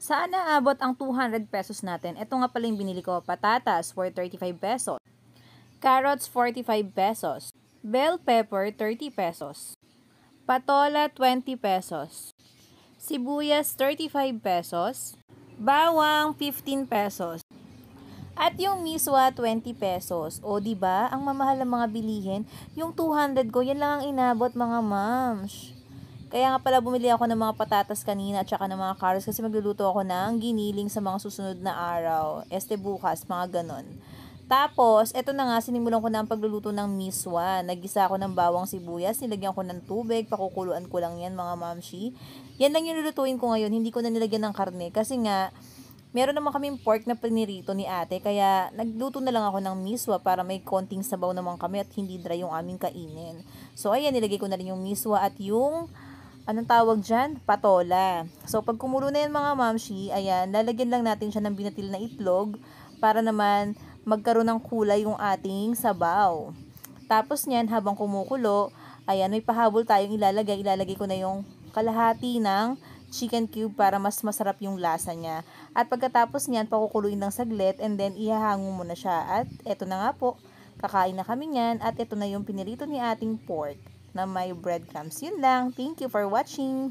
Saan naabot ang 200 pesos natin? Ito nga pala yung binili ko. Patatas for 35 pesos. Carrots 45 pesos. Bell pepper 30 pesos. Patola 20 pesos. Sibuyas 35 pesos. Bawang 15 pesos. At yung miswa, 20 pesos. O, di ba Ang mamahal ng mga bilihin. Yung 200 ko, yan lang ang inabot mga mams. Kaya nga pala bumili ako ng mga patatas kanina at saka ng mga carrots kasi magluluto ako ng giniling sa mga susunod na araw. Este bukas, mga ganon. Tapos, eto na nga, sinimulan ko na ang pagluluto ng miswa. Nagisa ako ng bawang sibuyas, nilagyan ko ng tubig, pakukuluan ko lang yan mga mamshi. Yan lang yung lulutuin ko ngayon, hindi ko na nilagyan ng karne kasi nga, meron naman kaming pork na pinirito ni ate, kaya nagluto na lang ako ng miswa para may konting sabaw naman kami at hindi dry yung aming kainin. So, ayan, nilagay ko na rin yung miswa at yung anong tawag dyan? Patola. So, pag kumulo na yan mga mamshi, ayan, lalagyan lang natin siya ng binatil na itlog para naman magkaroon ng kulay yung ating sabaw. Tapos niyan, habang kumukulo, ayan, may pahabol tayong ilalagay. Ilalagay ko na yung kalahati ng chicken cube para mas masarap yung lasa niya. At pagkatapos niyan, pakukuluin lang saglit and then ihahango mo na siya. At eto na nga po, kakain na kami niyan at eto na yung pinirito ni ating pork na may breadcrumbs. Yun lang. Thank you for watching.